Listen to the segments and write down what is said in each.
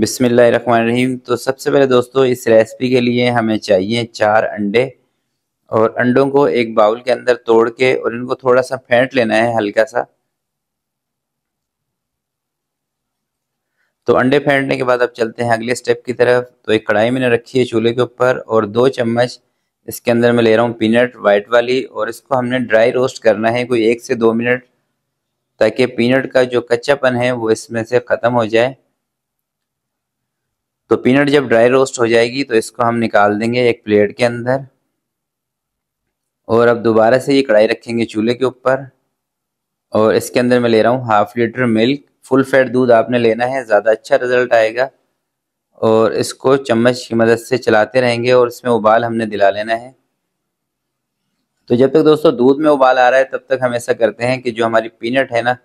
बिसमीम तो सबसे पहले दोस्तों इस रेसिपी के लिए हमें चाहिए चार अंडे और अंडों को एक बाउल के अंदर तोड़ के और इनको थोड़ा सा फेंट लेना है हल्का सा तो अंडे फेंटने के बाद अब चलते हैं अगले स्टेप की तरफ तो एक कढ़ाई मैंने रखी है चूल्हे के ऊपर और दो चम्मच इसके अंदर मैं ले रहा हूँ पीनट वाइट वाली और इसको हमने ड्राई रोस्ट करना है कोई एक से दो मिनट ताकि पीनट का जो कच्चापन है वो इसमें से ख़त्म हो जाए तो पीनट जब ड्राई रोस्ट हो जाएगी तो इसको हम निकाल देंगे एक प्लेट के अंदर और अब दोबारा से ये कढ़ाई रखेंगे चूल्हे के ऊपर और इसके अंदर मैं ले रहा हूँ half litre milk full fat दूध आपने लेना है ज़्यादा अच्छा रिजल्ट आएगा और इसको चम्मच की मदद से चलाते रहेंगे और इसमें उबाल हमने दिला लेना है तो जब तक दोस्तों दूध में उबाल आ रहा है तब तक हम ऐसा करते हैं कि जो हमारी पीनट है ना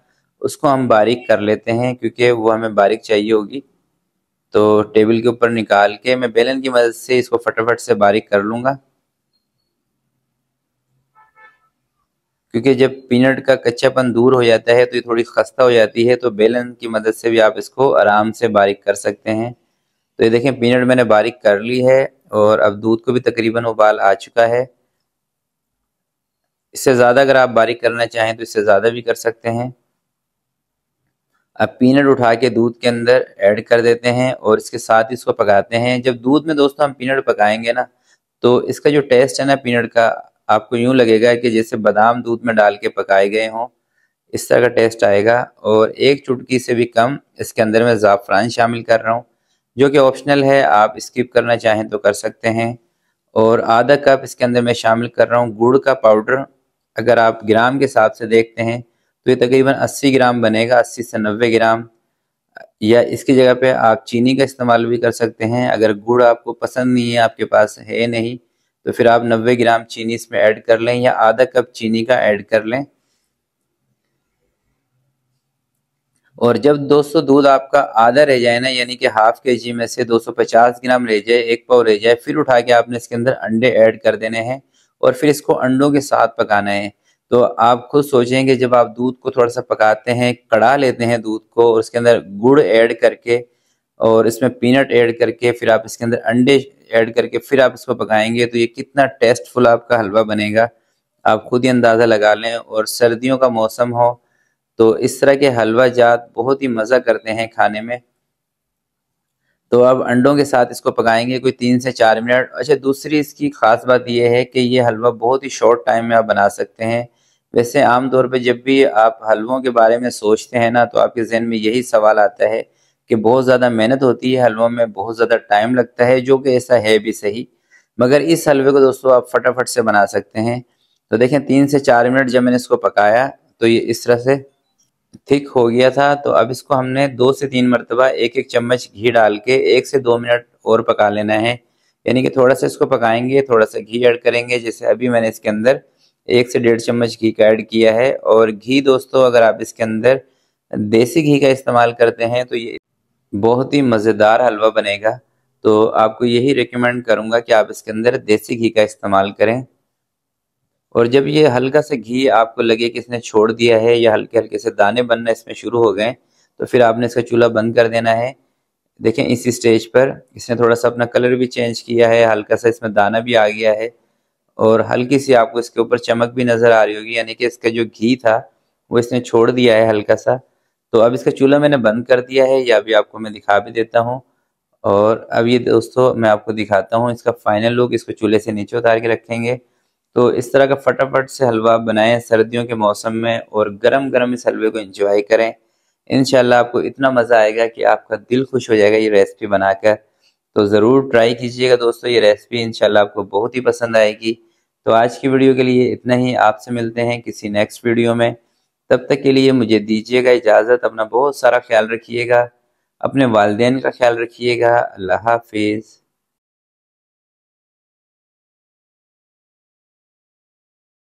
उसको हम बारीक कर लेते हैं क्योंकि वो हमें बारीक चाहिए होगी तो टेबल के ऊपर निकाल के मैं बेलन की मदद से इसको फटाफट से बारीक कर लूंगा क्योंकि जब पीनट का कच्चापन दूर हो जाता है तो ये थोड़ी खस्ता हो जाती है तो बेलन की मदद से भी आप इसको आराम से बारीक कर सकते हैं तो ये देखें पीनट मैंने बारीक कर ली है और अब दूध को भी तकरीबन उबाल आ चुका है इससे ज़्यादा अगर आप बारीक करना चाहें तो इससे ज़्यादा भी कर सकते हैं अब पीनट उठा के दूध के अंदर ऐड कर देते हैं और इसके साथ ही इसको पकाते हैं जब दूध में दोस्तों हम पीनट पकाएंगे ना तो इसका जो टेस्ट है ना पीनट का आपको यूं लगेगा कि जैसे बादाम दूध में डाल के पकाए गए हों इस तरह का टेस्ट आएगा और एक चुटकी से भी कम इसके अंदर मैं ज़ाफ़रान शामिल कर रहा हूँ जो कि ऑप्शनल है आप स्किप करना चाहें तो कर सकते हैं और आधा कप इसके अंदर मैं शामिल कर रहा हूँ गुड़ का पाउडर अगर आप ग्राम के हिसाब से देखते हैं तो ये तकरीबन 80 ग्राम बनेगा 80 से 90 ग्राम या इसकी जगह पे आप चीनी का इस्तेमाल भी कर सकते हैं अगर गुड़ आपको पसंद नहीं है आपके पास है नहीं तो फिर आप 90 ग्राम चीनी इसमें ऐड कर लें या आधा कप चीनी का ऐड कर लें और जब 200 दूध आपका आधा रह जाए ना यानी कि हाफ के जी में से 250 ग्राम रह जाए एक पाव रह जाए फिर उठा के आपने इसके अंदर अंडे ऐड कर देने हैं और फिर इसको अंडों के साथ पकाना है तो आप खुद सोचेंगे जब आप दूध को थोड़ा सा पकाते हैं कड़ा लेते हैं दूध को और उसके अंदर गुड़ ऐड करके और इसमें पीनट ऐड करके फिर आप इसके अंदर अंडे ऐड करके फिर आप इसको पकाएंगे तो ये कितना टेस्टफुल आपका हलवा बनेगा आप खुद ही अंदाज़ा लगा लें और सर्दियों का मौसम हो तो इस तरह के हलवा जात बहुत ही मज़ा करते हैं खाने में तो अब अंडों के साथ इसको पकाएंगे कोई तीन से चार मिनट अच्छा दूसरी इसकी ख़ास बात यह है कि ये हलवा बहुत ही शॉर्ट टाइम में आप बना सकते हैं वैसे आमतौर पर जब भी आप हलवों के बारे में सोचते हैं ना तो आपके जहन में यही सवाल आता है कि बहुत ज़्यादा मेहनत होती है हलवों में बहुत ज़्यादा टाइम लगता है जो कि ऐसा है भी सही मगर इस हलवे को दोस्तों आप फटाफट से बना सकते हैं तो देखें तीन से चार मिनट जब मैंने इसको पकाया तो ये इस तरह से थिक हो गया था तो अब इसको हमने दो से तीन मरतबा एक एक चम्मच घी डाल के एक से दो मिनट और पका लेना है यानी कि थोड़ा सा इसको पकाएंगे थोड़ा सा घी ऐड करेंगे जैसे अभी मैंने इसके अंदर एक से डेढ़ चम्मच घी का ऐड किया है और घी दोस्तों अगर आप इसके अंदर देसी घी का इस्तेमाल करते हैं तो ये बहुत ही मज़ेदार हलवा बनेगा तो आपको यही रिकमेंड करूँगा कि आप इसके अंदर देसी घी का इस्तेमाल करें और जब ये हल्का से घी आपको लगे कि इसने छोड़ दिया है या हल्के हल्के से दाने बनना इसमें शुरू हो गए तो फिर आपने इसका चूल्हा बंद कर देना है देखें इस स्टेज पर इसने थोड़ा सा अपना कलर भी चेंज किया है हल्का सा इसमें दाना भी आ गया है और हल्की सी आपको इसके ऊपर चमक भी नज़र आ रही होगी यानी कि इसका जो घी था वो इसने छोड़ दिया है हल्का सा तो अब इसका चूल्हा मैंने बंद कर दिया है या अभी आपको मैं दिखा भी देता हूँ और अब ये दोस्तों मैं आपको दिखाता हूँ इसका फाइनल लुक इसको चूल्हे से नीचे उतार के रखेंगे तो इस तरह का फटाफट से हलवा बनाएं सर्दियों के मौसम में और गरम गरम इस हलवे को इंजॉय करें इनशाला आपको इतना मज़ा आएगा कि आपका दिल खुश हो जाएगा ये रेसिपी बनाकर तो ज़रूर ट्राई कीजिएगा दोस्तों ये रेसिपी इनशाला आपको बहुत ही पसंद आएगी तो आज की वीडियो के लिए इतना ही आपसे मिलते हैं किसी नेक्स्ट वीडियो में तब तक के लिए मुझे दीजिएगा इजाज़त अपना बहुत सारा ख्याल रखिएगा अपने वालदेन का ख्याल रखिएगा अल्लाह हाफिज़